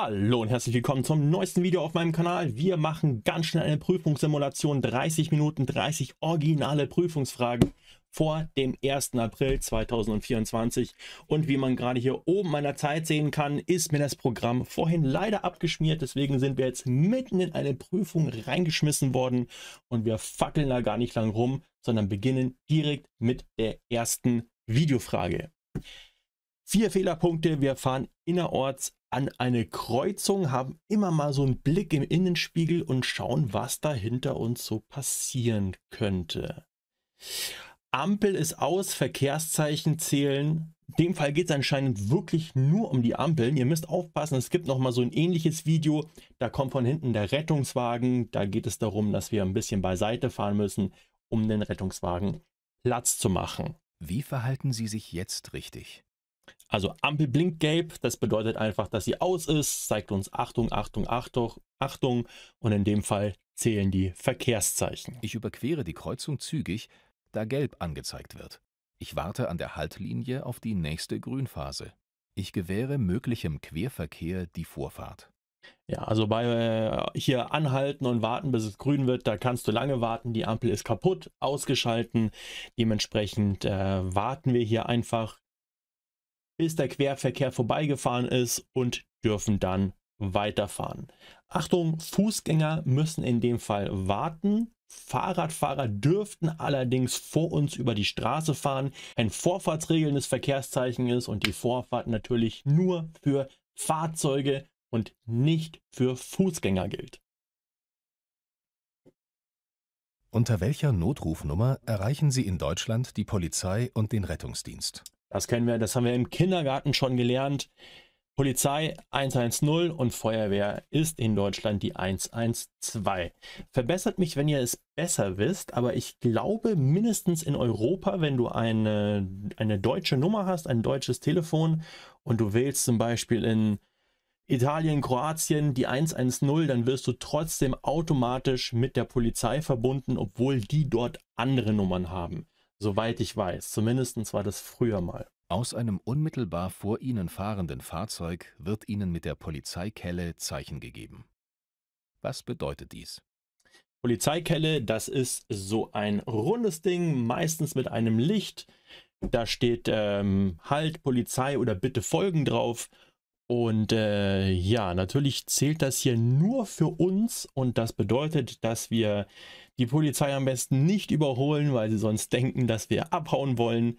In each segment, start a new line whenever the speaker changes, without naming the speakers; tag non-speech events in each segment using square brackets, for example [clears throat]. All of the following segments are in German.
Hallo und herzlich willkommen zum neuesten Video auf meinem Kanal. Wir machen ganz schnell eine Prüfungssimulation, 30 Minuten, 30 originale Prüfungsfragen vor dem 1. April 2024. Und wie man gerade hier oben meiner Zeit sehen kann, ist mir das Programm vorhin leider abgeschmiert. Deswegen sind wir jetzt mitten in eine Prüfung reingeschmissen worden und wir fackeln da gar nicht lang rum, sondern beginnen direkt mit der ersten Videofrage. Vier Fehlerpunkte. Wir fahren innerorts an eine Kreuzung, haben immer mal so einen Blick im Innenspiegel und schauen, was da hinter uns so passieren könnte. Ampel ist aus, Verkehrszeichen zählen. In dem Fall geht es anscheinend wirklich nur um die Ampeln. Ihr müsst aufpassen, es gibt noch mal so ein ähnliches Video. Da kommt von hinten der Rettungswagen. Da geht es darum, dass wir ein bisschen beiseite fahren müssen, um den Rettungswagen Platz zu machen. Wie verhalten Sie sich jetzt richtig? Also Ampel blinkt gelb, das bedeutet einfach, dass sie aus ist, zeigt uns Achtung, Achtung, Achtung, Achtung und in dem Fall zählen die Verkehrszeichen. Ich überquere die Kreuzung zügig, da gelb angezeigt wird. Ich warte an der
Haltlinie auf die nächste Grünphase. Ich gewähre möglichem Querverkehr die Vorfahrt.
Ja, also bei äh, hier anhalten und warten, bis es grün wird, da kannst du lange warten. Die Ampel ist kaputt, ausgeschalten. Dementsprechend äh, warten wir hier einfach bis der Querverkehr vorbeigefahren ist und dürfen dann weiterfahren. Achtung, Fußgänger müssen in dem Fall warten. Fahrradfahrer dürften allerdings vor uns über die Straße fahren. Ein vorfahrtsregelndes Verkehrszeichen ist und die Vorfahrt natürlich nur für Fahrzeuge und nicht für Fußgänger gilt.
Unter welcher Notrufnummer erreichen Sie in Deutschland die Polizei und den Rettungsdienst?
Das kennen wir, das haben wir im Kindergarten schon gelernt. Polizei 110 und Feuerwehr ist in Deutschland die 112. Verbessert mich, wenn ihr es besser wisst, aber ich glaube, mindestens in Europa, wenn du eine, eine deutsche Nummer hast, ein deutsches Telefon und du wählst zum Beispiel in Italien, Kroatien die 110, dann wirst du trotzdem automatisch mit der Polizei verbunden, obwohl die dort andere Nummern haben. Soweit ich weiß, zumindest war das früher mal. Aus einem unmittelbar vor Ihnen fahrenden Fahrzeug wird Ihnen mit der Polizeikelle Zeichen gegeben. Was bedeutet dies? Polizeikelle, das ist so ein rundes Ding, meistens mit einem Licht. Da steht ähm, Halt, Polizei oder Bitte folgen drauf. Und äh, ja, natürlich zählt das hier nur für uns und das bedeutet, dass wir die Polizei am besten nicht überholen, weil sie sonst denken, dass wir abhauen wollen.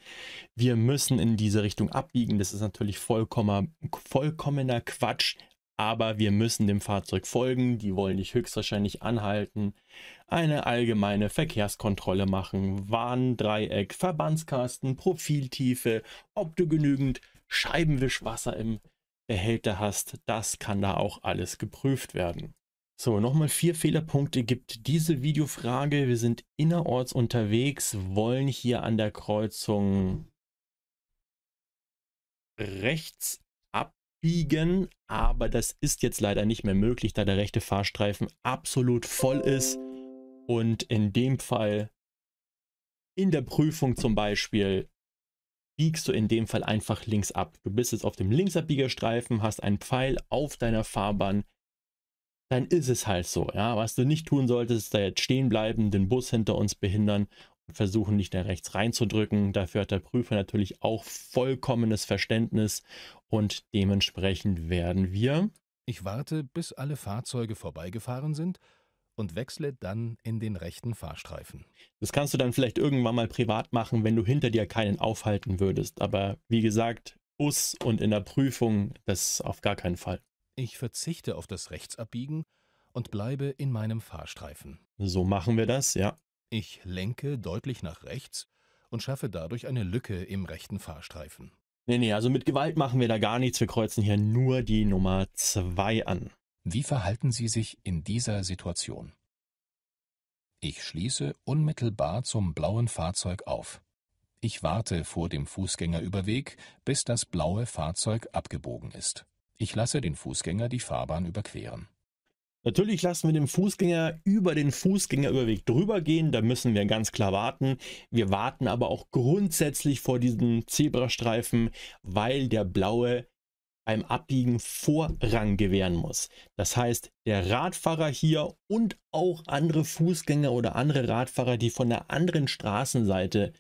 Wir müssen in diese Richtung abbiegen. Das ist natürlich vollkommen, vollkommener Quatsch, aber wir müssen dem Fahrzeug folgen. Die wollen dich höchstwahrscheinlich anhalten, eine allgemeine Verkehrskontrolle machen, Warndreieck, Verbandskasten, Profiltiefe, ob du genügend Scheibenwischwasser im Behälter hast. Das kann da auch alles geprüft werden. So, nochmal vier Fehlerpunkte gibt diese Videofrage. Wir sind innerorts unterwegs, wollen hier an der Kreuzung rechts abbiegen, aber das ist jetzt leider nicht mehr möglich, da der rechte Fahrstreifen absolut voll ist und in dem Fall in der Prüfung zum Beispiel biegst du in dem Fall einfach links ab. Du bist jetzt auf dem Linksabbiegerstreifen, hast einen Pfeil auf deiner Fahrbahn dann ist es halt so. Ja? Was du nicht tun solltest, ist da jetzt stehen bleiben, den Bus hinter uns behindern und versuchen, nicht nach rechts reinzudrücken. Dafür hat der Prüfer natürlich auch vollkommenes Verständnis und dementsprechend werden wir.
Ich warte, bis alle Fahrzeuge vorbeigefahren sind und wechsle dann in den rechten Fahrstreifen.
Das kannst du dann vielleicht irgendwann mal privat machen, wenn du hinter dir keinen aufhalten würdest. Aber wie gesagt, Bus und in der Prüfung, das auf gar keinen Fall.
Ich verzichte auf das Rechtsabbiegen und bleibe in meinem Fahrstreifen.
So machen wir das, ja.
Ich lenke deutlich nach rechts und schaffe dadurch eine Lücke im rechten Fahrstreifen.
Nee, nee, also mit Gewalt machen wir da gar nichts. Wir kreuzen hier nur die Nummer 2 an. Wie verhalten Sie sich in dieser Situation? Ich
schließe unmittelbar zum blauen Fahrzeug auf. Ich warte vor dem Fußgängerüberweg, bis das blaue Fahrzeug abgebogen ist. Ich lasse den Fußgänger die
Fahrbahn überqueren. Natürlich lassen wir den Fußgänger über den Fußgängerüberweg drüber gehen, da müssen wir ganz klar warten. Wir warten aber auch grundsätzlich vor diesem Zebrastreifen, weil der blaue beim Abbiegen Vorrang gewähren muss. Das heißt, der Radfahrer hier und auch andere Fußgänger oder andere Radfahrer, die von der anderen Straßenseite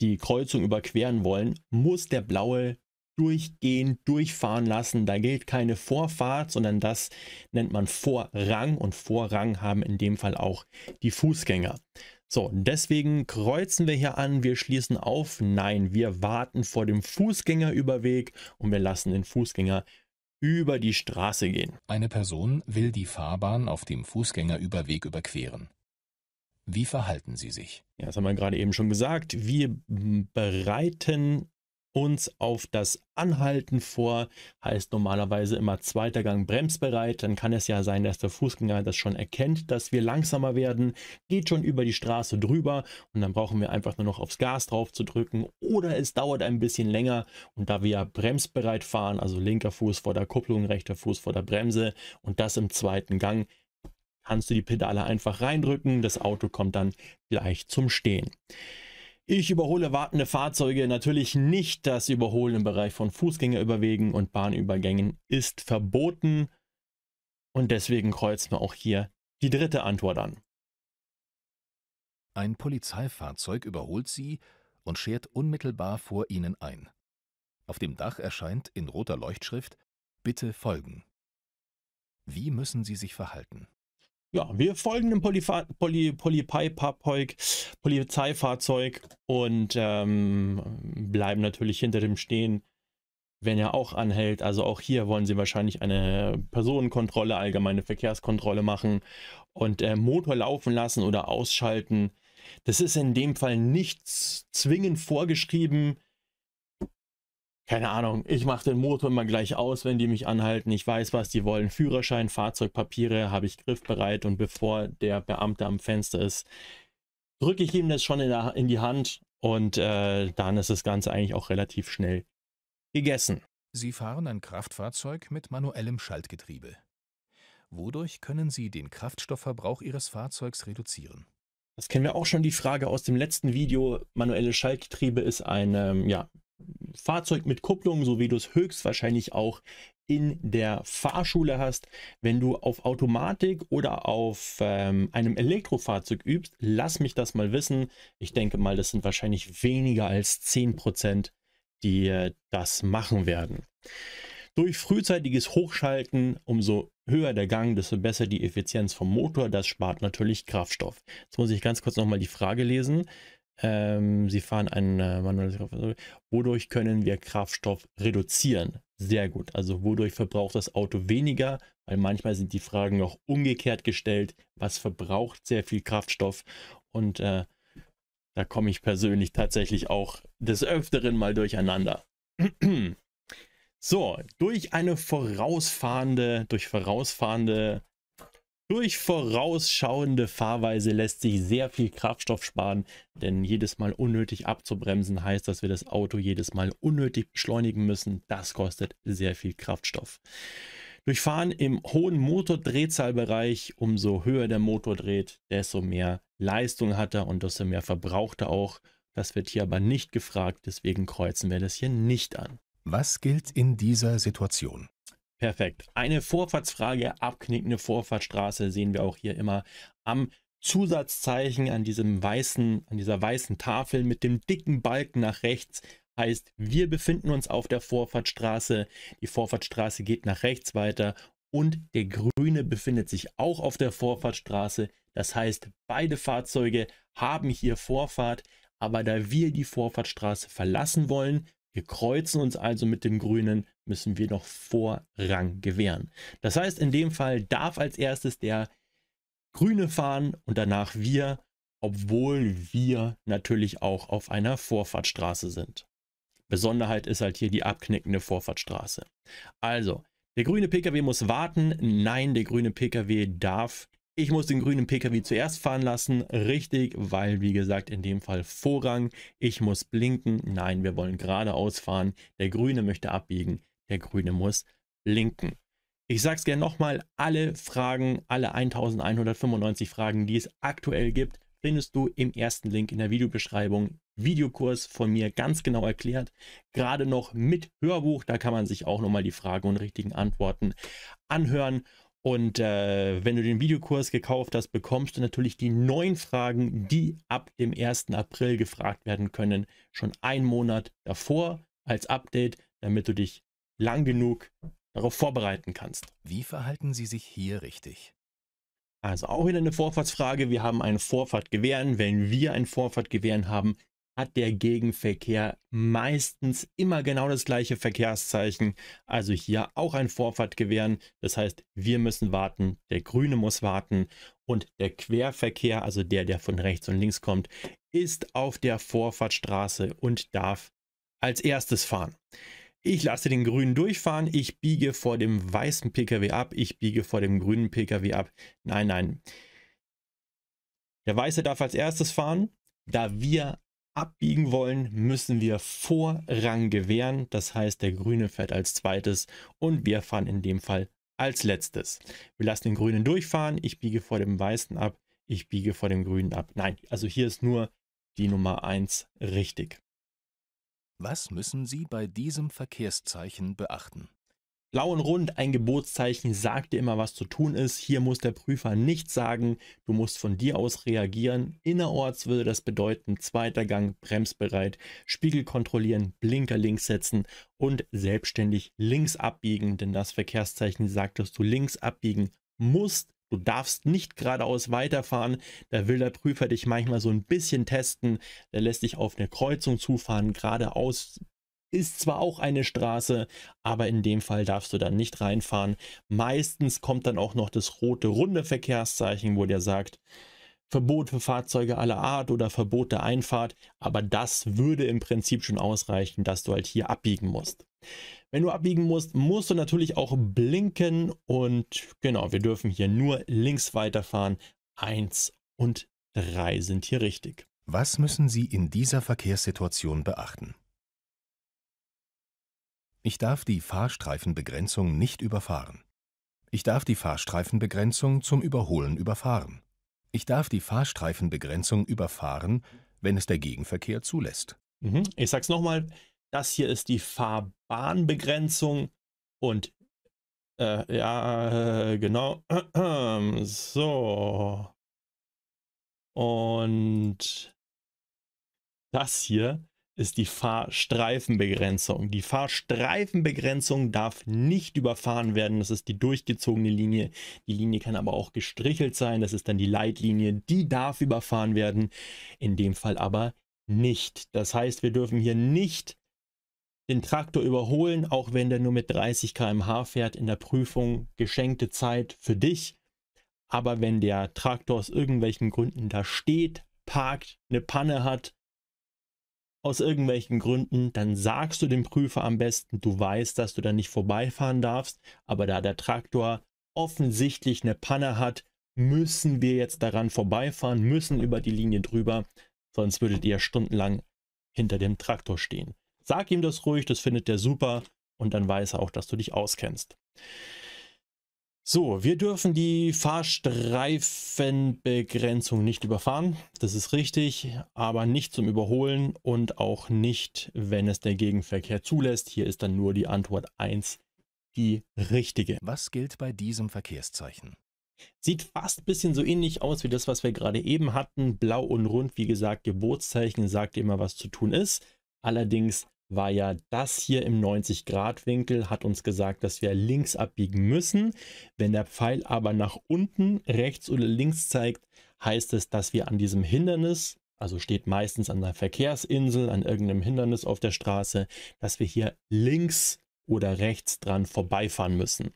die Kreuzung überqueren wollen, muss der blaue durchgehen, durchfahren lassen. Da gilt keine Vorfahrt, sondern das nennt man Vorrang und Vorrang haben in dem Fall auch die Fußgänger. So, deswegen kreuzen wir hier an, wir schließen auf. Nein, wir warten vor dem Fußgängerüberweg und wir lassen den Fußgänger über die Straße gehen. Eine
Person will die Fahrbahn auf dem Fußgängerüberweg überqueren. Wie
verhalten Sie sich? Ja, das haben wir gerade eben schon gesagt. Wir bereiten uns auf das Anhalten vor. Heißt normalerweise immer zweiter Gang bremsbereit. Dann kann es ja sein, dass der Fußgänger das schon erkennt, dass wir langsamer werden. Geht schon über die Straße drüber und dann brauchen wir einfach nur noch aufs Gas drauf zu drücken. Oder es dauert ein bisschen länger und da wir ja bremsbereit fahren, also linker Fuß vor der Kupplung, rechter Fuß vor der Bremse und das im zweiten Gang, kannst du die Pedale einfach reindrücken. Das Auto kommt dann gleich zum Stehen. Ich überhole wartende Fahrzeuge natürlich nicht. Das Überholen im Bereich von Fußgängerüberwegen und Bahnübergängen ist verboten. Und deswegen kreuzen wir auch hier die dritte Antwort an.
Ein Polizeifahrzeug überholt sie und schert unmittelbar vor ihnen ein. Auf dem Dach erscheint in roter Leuchtschrift Bitte folgen. Wie müssen sie sich verhalten?
ja, wir folgen dem Polyfa Poly Polizeifahrzeug und ähm, bleiben natürlich hinter dem stehen, wenn er auch anhält. Also auch hier wollen sie wahrscheinlich eine Personenkontrolle, allgemeine Verkehrskontrolle machen und äh, Motor laufen lassen oder ausschalten. Das ist in dem Fall nicht zwingend vorgeschrieben keine Ahnung, ich mache den Motor immer gleich aus, wenn die mich anhalten. Ich weiß, was die wollen. Führerschein, Fahrzeugpapiere habe ich griffbereit und bevor der Beamte am Fenster ist, drücke ich ihm das schon in, der, in die Hand und äh, dann ist das Ganze eigentlich auch relativ schnell gegessen.
Sie fahren ein Kraftfahrzeug mit manuellem Schaltgetriebe. Wodurch können Sie den Kraftstoffverbrauch Ihres Fahrzeugs reduzieren?
Das kennen wir auch schon die Frage aus dem letzten Video. Manuelle Schaltgetriebe ist ein ähm, ja, Fahrzeug mit Kupplung, so wie du es höchstwahrscheinlich auch in der Fahrschule hast. Wenn du auf Automatik oder auf ähm, einem Elektrofahrzeug übst, lass mich das mal wissen. Ich denke mal, das sind wahrscheinlich weniger als 10%, die äh, das machen werden. Durch frühzeitiges Hochschalten, umso höher der Gang, desto besser die Effizienz vom Motor. Das spart natürlich Kraftstoff. Jetzt muss ich ganz kurz nochmal die Frage lesen. Ähm, sie fahren einen äh, manuelles Wodurch können wir Kraftstoff reduzieren? Sehr gut. Also wodurch verbraucht das Auto weniger? Weil manchmal sind die Fragen auch umgekehrt gestellt. Was verbraucht sehr viel Kraftstoff? Und äh, da komme ich persönlich tatsächlich auch des Öfteren mal durcheinander. [clears throat] so, durch eine vorausfahrende, durch vorausfahrende durch vorausschauende Fahrweise lässt sich sehr viel Kraftstoff sparen, denn jedes Mal unnötig abzubremsen heißt, dass wir das Auto jedes Mal unnötig beschleunigen müssen. Das kostet sehr viel Kraftstoff. Durch Fahren im hohen Motordrehzahlbereich, umso höher der Motor dreht, desto mehr Leistung hat er und desto mehr verbraucht er auch. Das wird hier aber nicht gefragt, deswegen kreuzen wir das hier nicht an.
Was gilt in dieser Situation?
Perfekt. Eine Vorfahrtsfrage, abknickende Vorfahrtsstraße sehen wir auch hier immer am Zusatzzeichen an diesem weißen, an dieser weißen Tafel mit dem dicken Balken nach rechts heißt, wir befinden uns auf der Vorfahrtsstraße. Die Vorfahrtsstraße geht nach rechts weiter und der Grüne befindet sich auch auf der Vorfahrtsstraße. Das heißt, beide Fahrzeuge haben hier Vorfahrt, aber da wir die Vorfahrtsstraße verlassen wollen, wir kreuzen uns also mit dem Grünen, müssen wir noch Vorrang gewähren. Das heißt, in dem Fall darf als erstes der Grüne fahren und danach wir, obwohl wir natürlich auch auf einer Vorfahrtsstraße sind. Besonderheit ist halt hier die abknickende Vorfahrtsstraße. Also, der grüne Pkw muss warten. Nein, der grüne Pkw darf ich muss den grünen PKW zuerst fahren lassen, richtig, weil wie gesagt in dem Fall Vorrang. Ich muss blinken, nein, wir wollen geradeaus fahren. Der grüne möchte abbiegen, der grüne muss blinken. Ich sage es gerne nochmal, alle Fragen, alle 1195 Fragen, die es aktuell gibt, findest du im ersten Link in der Videobeschreibung. Videokurs von mir ganz genau erklärt. Gerade noch mit Hörbuch, da kann man sich auch nochmal die Fragen und richtigen Antworten anhören. Und äh, wenn du den Videokurs gekauft hast, bekommst du natürlich die neuen Fragen, die ab dem 1. April gefragt werden können, schon einen Monat davor als Update, damit du dich lang genug darauf vorbereiten kannst. Wie verhalten Sie sich hier richtig? Also auch wieder eine Vorfahrtsfrage. Wir haben einen Vorfahrt gewähren. Wenn wir einen Vorfahrt gewähren haben, hat der Gegenverkehr meistens immer genau das gleiche Verkehrszeichen. Also hier auch ein Vorfahrt gewähren. Das heißt, wir müssen warten, der Grüne muss warten und der Querverkehr, also der, der von rechts und links kommt, ist auf der Vorfahrtstraße und darf als erstes fahren. Ich lasse den Grünen durchfahren, ich biege vor dem weißen Pkw ab, ich biege vor dem grünen Pkw ab. Nein, nein. Der Weiße darf als erstes fahren, da wir abbiegen wollen, müssen wir Vorrang gewähren. Das heißt, der Grüne fährt als zweites und wir fahren in dem Fall als letztes. Wir lassen den Grünen durchfahren. Ich biege vor dem Weißen ab. Ich biege vor dem Grünen ab. Nein, also hier ist nur die Nummer 1 richtig. Was müssen Sie bei diesem Verkehrszeichen beachten? Blau und rund, ein Geburtszeichen, sagt dir immer, was zu tun ist. Hier muss der Prüfer nichts sagen. Du musst von dir aus reagieren. Innerorts würde das bedeuten, zweiter Gang, bremsbereit, Spiegel kontrollieren, Blinker links setzen und selbstständig links abbiegen, denn das Verkehrszeichen sagt, dass du links abbiegen musst. Du darfst nicht geradeaus weiterfahren. Da will der Prüfer dich manchmal so ein bisschen testen. Der lässt dich auf eine Kreuzung zufahren, geradeaus ist zwar auch eine Straße, aber in dem Fall darfst du dann nicht reinfahren. Meistens kommt dann auch noch das rote runde Verkehrszeichen, wo der sagt, Verbot für Fahrzeuge aller Art oder Verbot der Einfahrt, aber das würde im Prinzip schon ausreichen, dass du halt hier abbiegen musst. Wenn du abbiegen musst, musst du natürlich auch blinken und genau, wir dürfen hier nur links weiterfahren. Eins und drei sind hier richtig.
Was müssen Sie in dieser Verkehrssituation beachten? Ich darf die Fahrstreifenbegrenzung nicht überfahren. Ich darf die Fahrstreifenbegrenzung zum Überholen überfahren. Ich darf die Fahrstreifenbegrenzung überfahren, wenn es der Gegenverkehr zulässt. Mhm.
Ich sag's nochmal, das hier ist die Fahrbahnbegrenzung und äh, ja, äh, genau. [clears throat] so. Und das hier ist die Fahrstreifenbegrenzung. Die Fahrstreifenbegrenzung darf nicht überfahren werden. Das ist die durchgezogene Linie. Die Linie kann aber auch gestrichelt sein. Das ist dann die Leitlinie. Die darf überfahren werden. In dem Fall aber nicht. Das heißt, wir dürfen hier nicht den Traktor überholen, auch wenn der nur mit 30 km/h fährt. In der Prüfung geschenkte Zeit für dich. Aber wenn der Traktor aus irgendwelchen Gründen da steht, parkt, eine Panne hat, aus irgendwelchen Gründen, dann sagst du dem Prüfer am besten, du weißt, dass du da nicht vorbeifahren darfst, aber da der Traktor offensichtlich eine Panne hat, müssen wir jetzt daran vorbeifahren, müssen über die Linie drüber, sonst würdet ihr stundenlang hinter dem Traktor stehen. Sag ihm das ruhig, das findet er super und dann weiß er auch, dass du dich auskennst. So, wir dürfen die Fahrstreifenbegrenzung nicht überfahren. Das ist richtig, aber nicht zum Überholen und auch nicht, wenn es der Gegenverkehr zulässt. Hier ist dann nur die Antwort 1 die richtige. Was gilt bei diesem Verkehrszeichen? Sieht fast ein bisschen so ähnlich aus wie das, was wir gerade eben hatten. Blau und rund, wie gesagt, Geburtszeichen sagt immer, was zu tun ist. Allerdings war ja das hier im 90-Grad-Winkel, hat uns gesagt, dass wir links abbiegen müssen. Wenn der Pfeil aber nach unten, rechts oder links zeigt, heißt es, dass wir an diesem Hindernis, also steht meistens an der Verkehrsinsel, an irgendeinem Hindernis auf der Straße, dass wir hier links oder rechts dran vorbeifahren müssen.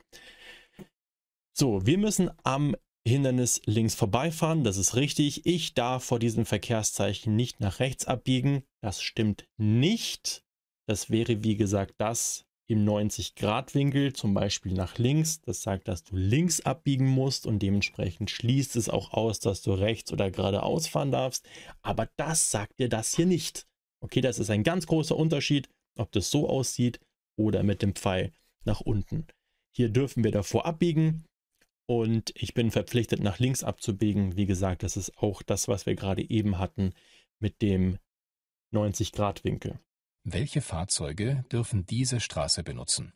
So, wir müssen am Hindernis links vorbeifahren, das ist richtig. Ich darf vor diesem Verkehrszeichen nicht nach rechts abbiegen, das stimmt nicht. Das wäre wie gesagt das im 90-Grad-Winkel, zum Beispiel nach links. Das sagt, dass du links abbiegen musst und dementsprechend schließt es auch aus, dass du rechts oder geradeaus fahren darfst. Aber das sagt dir das hier nicht. Okay, das ist ein ganz großer Unterschied, ob das so aussieht oder mit dem Pfeil nach unten. Hier dürfen wir davor abbiegen und ich bin verpflichtet, nach links abzubiegen. Wie gesagt, das ist auch das, was wir gerade eben hatten mit dem 90-Grad-Winkel. Welche Fahrzeuge
dürfen diese Straße benutzen?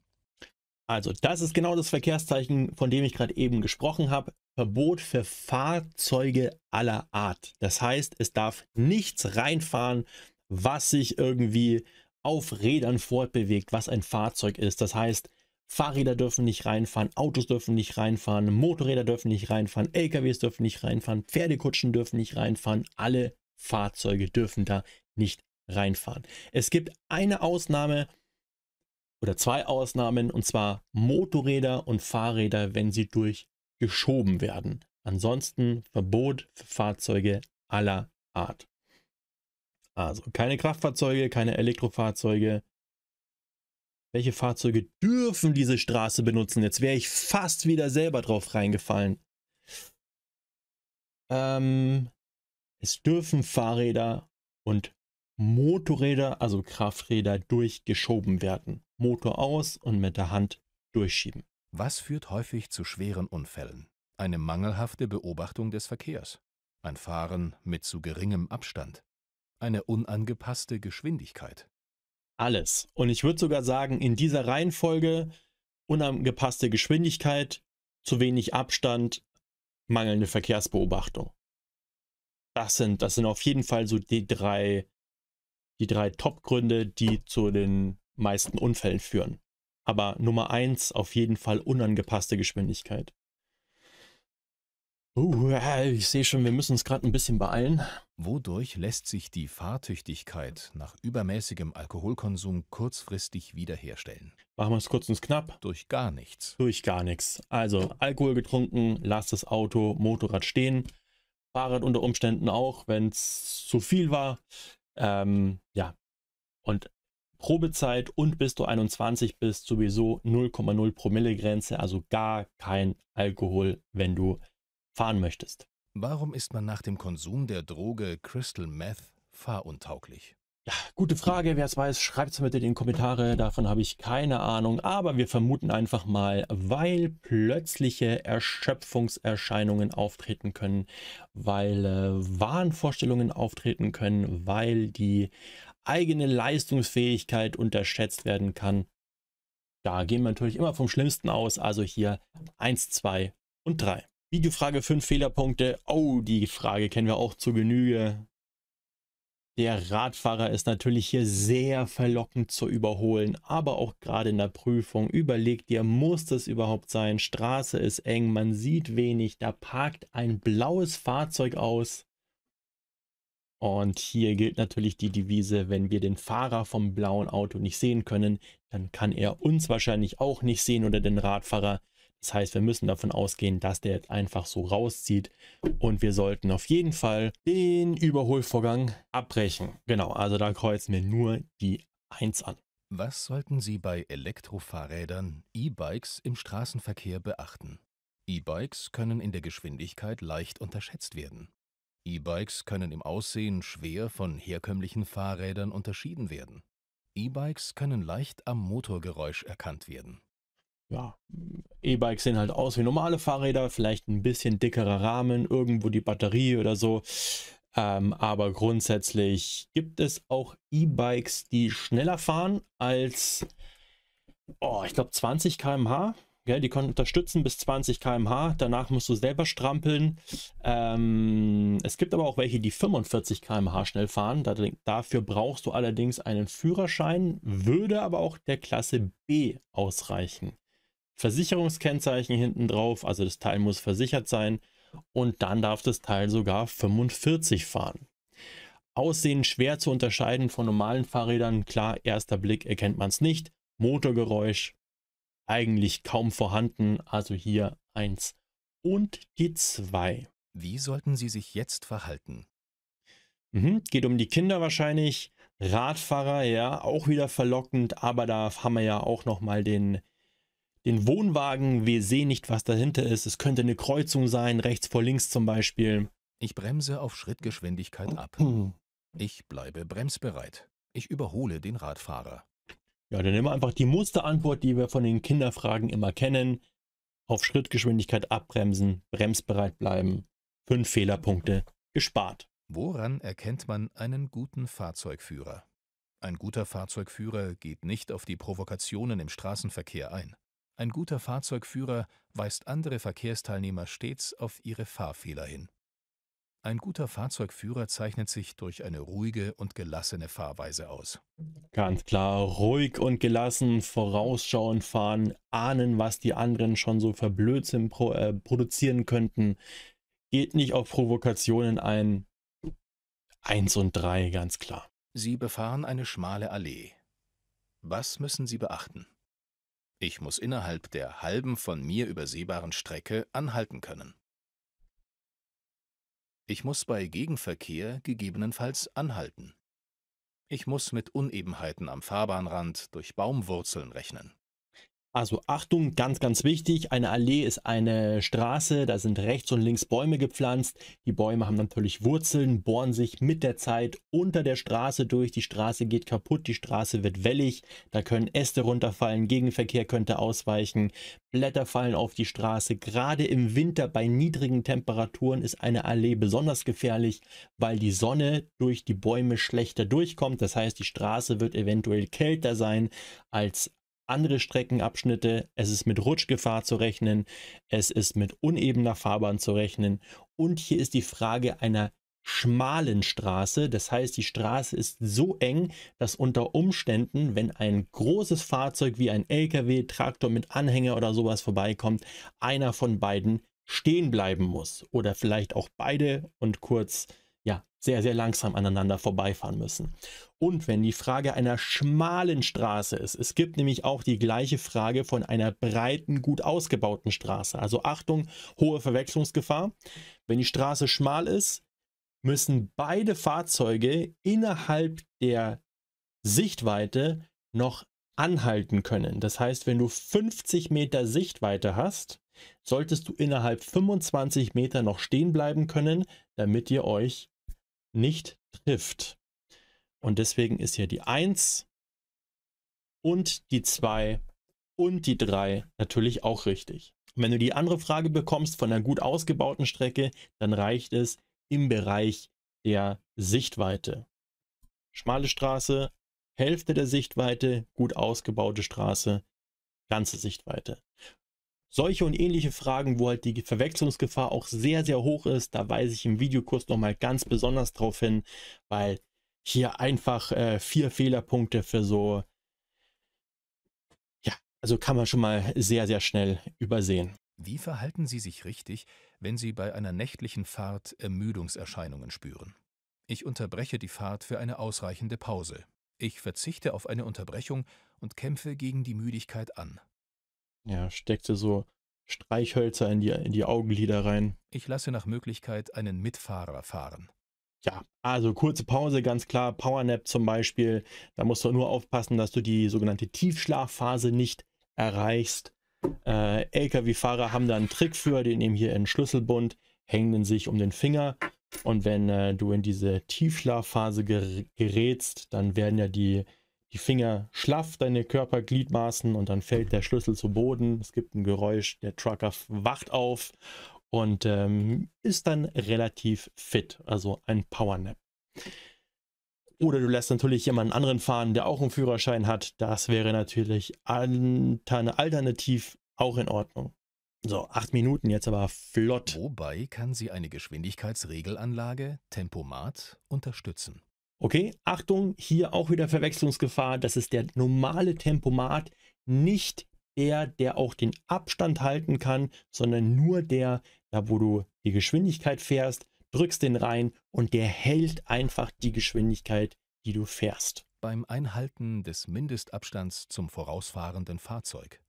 Also, das ist genau das Verkehrszeichen, von dem ich gerade eben gesprochen habe. Verbot für Fahrzeuge aller Art. Das heißt, es darf nichts reinfahren, was sich irgendwie auf Rädern fortbewegt, was ein Fahrzeug ist. Das heißt, Fahrräder dürfen nicht reinfahren, Autos dürfen nicht reinfahren, Motorräder dürfen nicht reinfahren, LKWs dürfen nicht reinfahren, Pferdekutschen dürfen nicht reinfahren, alle Fahrzeuge dürfen da nicht reinfahren. Es gibt eine Ausnahme oder zwei Ausnahmen, und zwar Motorräder und Fahrräder, wenn sie durchgeschoben werden. Ansonsten Verbot für Fahrzeuge aller Art. Also keine Kraftfahrzeuge, keine Elektrofahrzeuge. Welche Fahrzeuge dürfen diese Straße benutzen? Jetzt wäre ich fast wieder selber drauf reingefallen. Ähm, es dürfen Fahrräder und Motorräder, also Krafträder, durchgeschoben werden. Motor aus und mit der Hand durchschieben. Was führt häufig zu schweren
Unfällen? Eine mangelhafte Beobachtung des Verkehrs. Ein Fahren mit zu geringem
Abstand. Eine unangepasste Geschwindigkeit. Alles. Und ich würde sogar sagen, in dieser Reihenfolge unangepasste Geschwindigkeit, zu wenig Abstand, mangelnde Verkehrsbeobachtung. Das sind, das sind auf jeden Fall so die drei die drei Top-Gründe, die zu den meisten Unfällen führen. Aber Nummer eins auf jeden Fall unangepasste Geschwindigkeit. Uh, äh, ich sehe schon, wir müssen uns gerade ein bisschen beeilen.
Wodurch lässt sich die Fahrtüchtigkeit nach übermäßigem Alkoholkonsum kurzfristig
wiederherstellen? Machen wir es kurz und knapp. Durch gar nichts. Durch gar nichts. Also Alkohol getrunken, lasst das Auto, Motorrad stehen, Fahrrad unter Umständen auch, wenn es zu viel war. Ähm, ja. Und Probezeit und bis du 21 bist, sowieso 0,0 Promille Grenze, also gar kein Alkohol, wenn du fahren möchtest.
Warum ist man nach dem Konsum der Droge Crystal Meth fahruntauglich?
Ja, gute Frage. Wer es weiß, schreibt es bitte in die Kommentare. Davon habe ich keine Ahnung. Aber wir vermuten einfach mal, weil plötzliche Erschöpfungserscheinungen auftreten können, weil äh, Wahnvorstellungen auftreten können, weil die eigene Leistungsfähigkeit unterschätzt werden kann. Da gehen wir natürlich immer vom Schlimmsten aus. Also hier 1, 2 und 3. Videofrage 5 Fehlerpunkte. Oh, die Frage kennen wir auch zu Genüge. Der Radfahrer ist natürlich hier sehr verlockend zu überholen, aber auch gerade in der Prüfung. Überleg dir, muss das überhaupt sein? Straße ist eng, man sieht wenig, da parkt ein blaues Fahrzeug aus. Und hier gilt natürlich die Devise, wenn wir den Fahrer vom blauen Auto nicht sehen können, dann kann er uns wahrscheinlich auch nicht sehen oder den Radfahrer. Das heißt, wir müssen davon ausgehen, dass der jetzt einfach so rauszieht und wir sollten auf jeden Fall den Überholvorgang abbrechen. Genau, also da kreuzen wir nur die 1 an.
Was sollten Sie bei Elektrofahrrädern, E-Bikes im Straßenverkehr beachten? E-Bikes können in der Geschwindigkeit leicht unterschätzt werden. E-Bikes können im Aussehen schwer von herkömmlichen Fahrrädern unterschieden werden. E-Bikes können leicht am Motorgeräusch erkannt werden
ja, E-Bikes sehen halt aus wie normale Fahrräder, vielleicht ein bisschen dickerer Rahmen, irgendwo die Batterie oder so. Ähm, aber grundsätzlich gibt es auch E-Bikes, die schneller fahren als, oh, ich glaube, 20 km/h. Ja, die können unterstützen bis 20 km/h. Danach musst du selber strampeln. Ähm, es gibt aber auch welche, die 45 km/h schnell fahren. Dafür brauchst du allerdings einen Führerschein, würde aber auch der Klasse B ausreichen. Versicherungskennzeichen hinten drauf, also das Teil muss versichert sein und dann darf das Teil sogar 45 fahren. Aussehen schwer zu unterscheiden von normalen Fahrrädern, klar, erster Blick erkennt man es nicht. Motorgeräusch eigentlich kaum vorhanden, also hier 1 und die 2. Wie sollten sie sich jetzt verhalten? Mhm, geht um die Kinder wahrscheinlich. Radfahrer, ja, auch wieder verlockend, aber da haben wir ja auch nochmal den den Wohnwagen. Wir sehen nicht, was dahinter ist. Es könnte eine Kreuzung sein, rechts vor links zum Beispiel. Ich bremse auf Schrittgeschwindigkeit ab. [clears throat] Ich bleibe bremsbereit. Ich überhole den Radfahrer. Ja, dann nehmen wir einfach die Musterantwort, die wir von den Kinderfragen immer kennen. Auf Schrittgeschwindigkeit abbremsen, bremsbereit bleiben. Fünf Fehlerpunkte gespart.
Woran erkennt man einen guten Fahrzeugführer? Ein guter Fahrzeugführer geht nicht auf die Provokationen im Straßenverkehr ein. Ein guter Fahrzeugführer weist andere Verkehrsteilnehmer stets auf ihre Fahrfehler hin. Ein guter Fahrzeugführer zeichnet sich durch eine ruhige und gelassene Fahrweise aus.
Ganz klar, ruhig und gelassen, vorausschauend fahren, ahnen, was die anderen schon so für Blödsinn pro, äh, produzieren könnten. Geht nicht auf Provokationen ein. Eins und drei, ganz klar. Sie befahren eine schmale Allee. Was
müssen Sie beachten? Ich muss innerhalb der halben von mir übersehbaren Strecke anhalten können. Ich muss bei Gegenverkehr gegebenenfalls anhalten. Ich muss mit Unebenheiten am Fahrbahnrand durch
Baumwurzeln rechnen. Also Achtung, ganz, ganz wichtig, eine Allee ist eine Straße, da sind rechts und links Bäume gepflanzt. Die Bäume haben natürlich Wurzeln, bohren sich mit der Zeit unter der Straße durch, die Straße geht kaputt, die Straße wird wellig, da können Äste runterfallen, Gegenverkehr könnte ausweichen, Blätter fallen auf die Straße. Gerade im Winter bei niedrigen Temperaturen ist eine Allee besonders gefährlich, weil die Sonne durch die Bäume schlechter durchkommt. Das heißt, die Straße wird eventuell kälter sein als andere Streckenabschnitte, es ist mit Rutschgefahr zu rechnen, es ist mit unebener Fahrbahn zu rechnen und hier ist die Frage einer schmalen Straße. Das heißt, die Straße ist so eng, dass unter Umständen, wenn ein großes Fahrzeug wie ein LKW, Traktor mit Anhänger oder sowas vorbeikommt, einer von beiden stehen bleiben muss oder vielleicht auch beide und kurz ja, sehr, sehr langsam aneinander vorbeifahren müssen. Und wenn die Frage einer schmalen Straße ist, es gibt nämlich auch die gleiche Frage von einer breiten, gut ausgebauten Straße. Also Achtung, hohe Verwechslungsgefahr. Wenn die Straße schmal ist, müssen beide Fahrzeuge innerhalb der Sichtweite noch anhalten können. Das heißt, wenn du 50 Meter Sichtweite hast, solltest du innerhalb 25 Meter noch stehen bleiben können, damit ihr euch nicht trifft. Und deswegen ist hier die 1 und die 2 und die 3 natürlich auch richtig. Und wenn du die andere Frage bekommst von einer gut ausgebauten Strecke, dann reicht es im Bereich der Sichtweite. Schmale Straße, Hälfte der Sichtweite, gut ausgebaute Straße, ganze Sichtweite. Solche und ähnliche Fragen, wo halt die Verwechslungsgefahr auch sehr, sehr hoch ist, da weise ich im Videokurs nochmal ganz besonders drauf hin, weil hier einfach äh, vier Fehlerpunkte für so, ja, also kann man schon mal sehr, sehr schnell übersehen.
Wie verhalten Sie sich richtig, wenn Sie bei einer nächtlichen Fahrt Ermüdungserscheinungen spüren? Ich unterbreche die Fahrt für eine ausreichende Pause. Ich verzichte auf eine Unterbrechung und kämpfe gegen die Müdigkeit an
ja, steckte so Streichhölzer in die, in die Augenlider rein.
Ich lasse nach Möglichkeit einen Mitfahrer fahren.
Ja, also kurze Pause, ganz klar. Powernap zum Beispiel. Da musst du nur aufpassen, dass du die sogenannte Tiefschlafphase nicht erreichst. Äh, Lkw-Fahrer haben da einen Trick für, den nehmen hier in Schlüsselbund, hängen den sich um den Finger. Und wenn äh, du in diese Tiefschlafphase ger gerätst, dann werden ja die die Finger schlaff, deine Körpergliedmaßen und dann fällt der Schlüssel zu Boden. Es gibt ein Geräusch, der Trucker wacht auf und ähm, ist dann relativ fit, also ein Powernap. Oder du lässt natürlich jemanden anderen fahren, der auch einen Führerschein hat. Das wäre natürlich alternativ auch in Ordnung. So, acht Minuten jetzt aber flott. Wobei kann sie eine Geschwindigkeitsregelanlage, Tempomat, unterstützen. Okay, Achtung, hier auch wieder Verwechslungsgefahr. Das ist der normale Tempomat, nicht der, der auch den Abstand halten kann, sondern nur der, da wo du die Geschwindigkeit fährst, drückst den rein und der hält einfach die Geschwindigkeit, die du fährst.
Beim Einhalten des Mindestabstands zum vorausfahrenden Fahrzeug.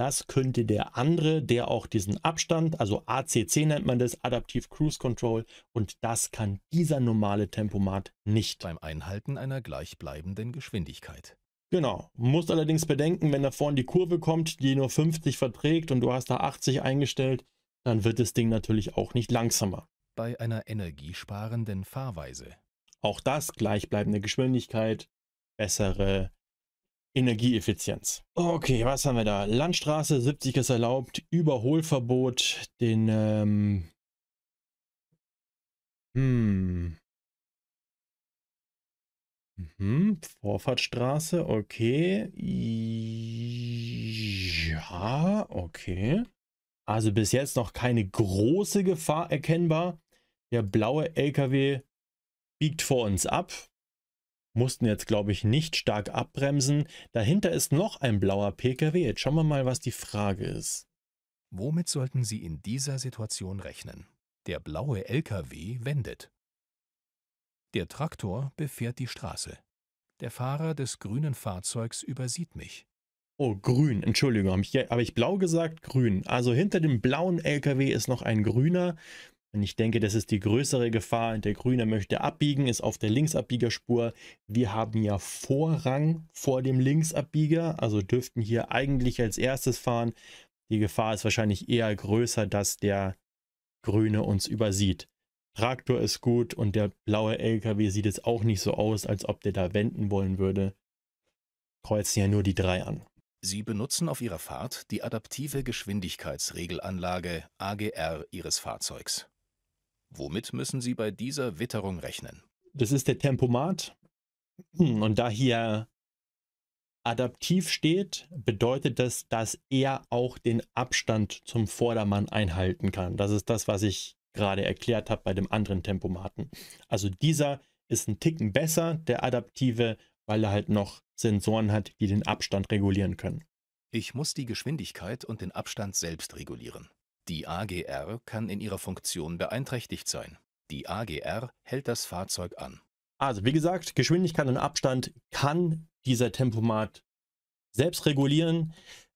Das könnte der andere, der auch diesen Abstand, also ACC nennt man das, Adaptive Cruise Control, und das kann dieser normale Tempomat nicht. Beim Einhalten einer gleichbleibenden Geschwindigkeit. Genau. Musst allerdings bedenken, wenn da vorne die Kurve kommt, die nur 50 verträgt und du hast da 80 eingestellt, dann wird das Ding natürlich auch nicht langsamer.
Bei einer energiesparenden Fahrweise.
Auch das gleichbleibende Geschwindigkeit, bessere Energieeffizienz. Okay, was haben wir da? Landstraße, 70 ist erlaubt, Überholverbot, den, ähm, hm. Mhm, Vorfahrtstraße, okay. Ja, okay. Also bis jetzt noch keine große Gefahr erkennbar. Der blaue LKW biegt vor uns ab mussten jetzt, glaube ich, nicht stark abbremsen. Dahinter ist noch ein blauer Pkw. Jetzt schauen wir mal, was die Frage ist.
Womit sollten Sie in dieser Situation rechnen? Der blaue Lkw wendet. Der Traktor befährt die Straße. Der Fahrer des grünen Fahrzeugs übersieht mich.
Oh, grün, Entschuldigung, habe ich, hab ich blau gesagt? Grün. Also hinter dem blauen LKW ist noch ein grüner. Und ich denke, das ist die größere Gefahr. Der Grüne möchte abbiegen, ist auf der Linksabbiegerspur. Wir haben ja Vorrang vor dem Linksabbieger, also dürften hier eigentlich als erstes fahren. Die Gefahr ist wahrscheinlich eher größer, dass der Grüne uns übersieht. Traktor ist gut und der blaue LKW sieht jetzt auch nicht so aus, als ob der da wenden wollen würde. Kreuzen ja nur die drei an.
Sie benutzen auf Ihrer Fahrt die adaptive Geschwindigkeitsregelanlage AGR Ihres Fahrzeugs. Womit müssen Sie bei dieser Witterung rechnen?
Das ist der Tempomat. Hm, und da hier adaptiv steht, bedeutet das, dass er auch den Abstand zum Vordermann einhalten kann. Das ist das, was ich gerade erklärt habe bei dem anderen Tempomaten. Also dieser ist ein Ticken besser, der adaptive, weil er halt noch Sensoren hat, die den Abstand regulieren können.
Ich muss die Geschwindigkeit und den Abstand selbst regulieren. Die AGR kann in ihrer Funktion beeinträchtigt sein. Die AGR hält das Fahrzeug an.
Also wie gesagt, Geschwindigkeit und Abstand kann dieser Tempomat selbst regulieren.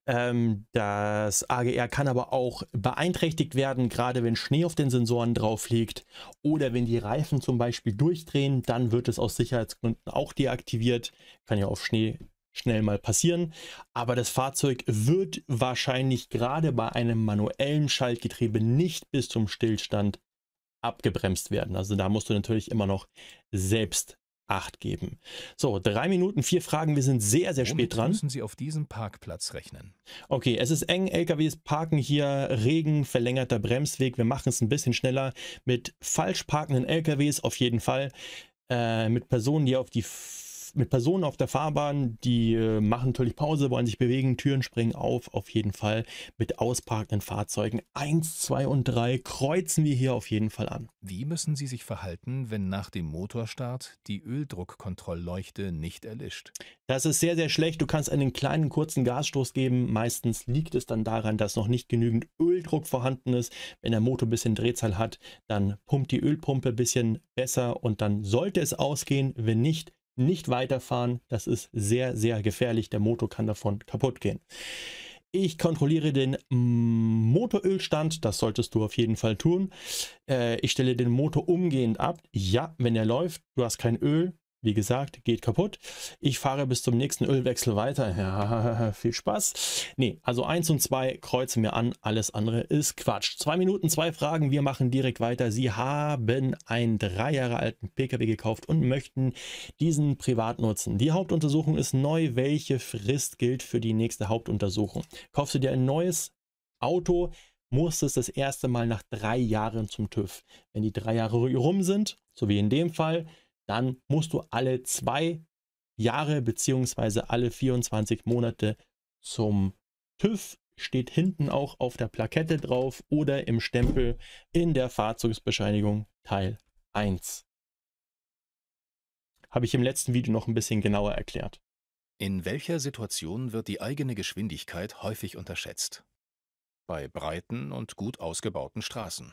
Ähm, das AGR kann aber auch beeinträchtigt werden, gerade wenn Schnee auf den Sensoren drauf liegt oder wenn die Reifen zum Beispiel durchdrehen, dann wird es aus Sicherheitsgründen auch deaktiviert. Kann ja auf Schnee schnell mal passieren. Aber das Fahrzeug wird wahrscheinlich gerade bei einem manuellen Schaltgetriebe nicht bis zum Stillstand abgebremst werden. Also da musst du natürlich immer noch selbst Acht geben. So, drei Minuten, vier Fragen. Wir sind sehr, sehr Womit spät dran. müssen Sie auf diesem Parkplatz rechnen? Okay, es ist eng. LKWs parken hier. Regen, verlängerter Bremsweg. Wir machen es ein bisschen schneller. Mit falsch parkenden LKWs auf jeden Fall. Äh, mit Personen, die auf die mit Personen auf der Fahrbahn, die äh, machen natürlich Pause, wollen sich bewegen, Türen springen auf, auf jeden Fall mit ausparkenden Fahrzeugen. Eins, zwei und drei kreuzen wir hier auf jeden Fall an.
Wie müssen Sie sich verhalten, wenn nach dem Motorstart die Öldruckkontrollleuchte nicht erlischt?
Das ist sehr, sehr schlecht. Du kannst einen kleinen, kurzen Gasstoß geben. Meistens liegt es dann daran, dass noch nicht genügend Öldruck vorhanden ist. Wenn der Motor ein bisschen Drehzahl hat, dann pumpt die Ölpumpe ein bisschen besser und dann sollte es ausgehen. Wenn nicht, nicht weiterfahren. Das ist sehr, sehr gefährlich. Der Motor kann davon kaputt gehen. Ich kontrolliere den mm, Motorölstand, das solltest du auf jeden Fall tun. Äh, ich stelle den Motor umgehend ab. Ja, wenn er läuft, du hast kein Öl, wie gesagt, geht kaputt. Ich fahre bis zum nächsten Ölwechsel weiter. Ja, [laughs] viel Spaß. Nee, also 1 und 2 kreuzen wir an. Alles andere ist Quatsch. Zwei Minuten, zwei Fragen. Wir machen direkt weiter. Sie haben einen drei Jahre alten PKW gekauft und möchten diesen privat nutzen. Die Hauptuntersuchung ist neu. Welche Frist gilt für die nächste Hauptuntersuchung? Kaufst du dir ein neues Auto? musstest das erste Mal nach drei Jahren zum TÜV. Wenn die drei Jahre rum sind, so wie in dem Fall, dann musst du alle zwei Jahre bzw. alle 24 Monate zum TÜV, steht hinten auch auf der Plakette drauf oder im Stempel in der Fahrzeugbescheinigung Teil 1. Habe ich im letzten Video noch ein bisschen genauer erklärt. In welcher Situation
wird die eigene Geschwindigkeit häufig unterschätzt? Bei breiten und gut ausgebauten Straßen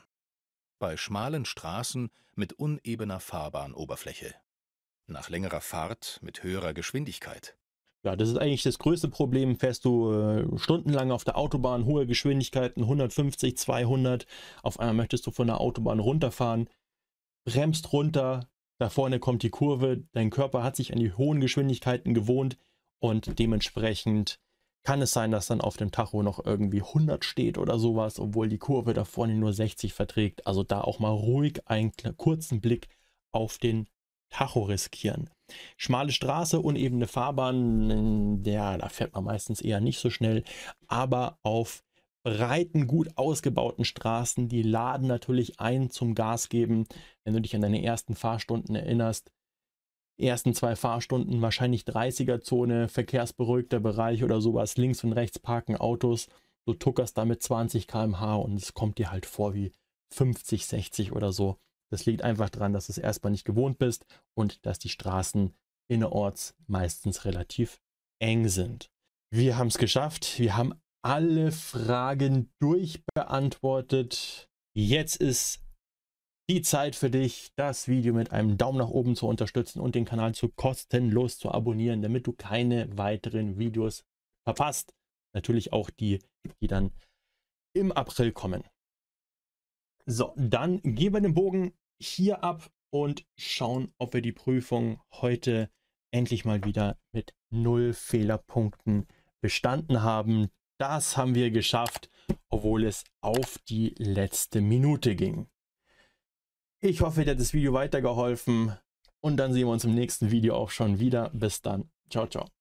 bei schmalen Straßen mit unebener Fahrbahnoberfläche. Nach längerer Fahrt mit höherer Geschwindigkeit.
Ja, das ist eigentlich das größte Problem. Fährst du äh, stundenlang auf der Autobahn, hohe Geschwindigkeiten, 150, 200. Auf einmal möchtest du von der Autobahn runterfahren, bremst runter, da vorne kommt die Kurve, dein Körper hat sich an die hohen Geschwindigkeiten gewohnt und dementsprechend kann es sein, dass dann auf dem Tacho noch irgendwie 100 steht oder sowas, obwohl die Kurve da vorne nur 60 verträgt. Also da auch mal ruhig einen kurzen Blick auf den Tacho riskieren. Schmale Straße, unebene Fahrbahn, ja, da fährt man meistens eher nicht so schnell, aber auf breiten, gut ausgebauten Straßen, die laden natürlich ein zum Gas geben. Wenn du dich an deine ersten Fahrstunden erinnerst, ersten zwei Fahrstunden wahrscheinlich 30er-Zone, verkehrsberuhigter Bereich oder sowas. Links und rechts parken Autos. Du tuckerst damit 20 km/h und es kommt dir halt vor wie 50, 60 oder so. Das liegt einfach daran, dass du es erstmal nicht gewohnt bist und dass die Straßen innerorts meistens relativ eng sind. Wir haben es geschafft. Wir haben alle Fragen durchbeantwortet. Jetzt ist die Zeit für dich, das Video mit einem Daumen nach oben zu unterstützen und den Kanal zu kostenlos zu abonnieren, damit du keine weiteren Videos verpasst. Natürlich auch die, die dann im April kommen. So, dann gehen wir den Bogen hier ab und schauen, ob wir die Prüfung heute endlich mal wieder mit null Fehlerpunkten bestanden haben. Das haben wir geschafft, obwohl es auf die letzte Minute ging. Ich hoffe, dir hat das Video weitergeholfen und dann sehen wir uns im nächsten Video auch schon wieder. Bis dann. Ciao, ciao.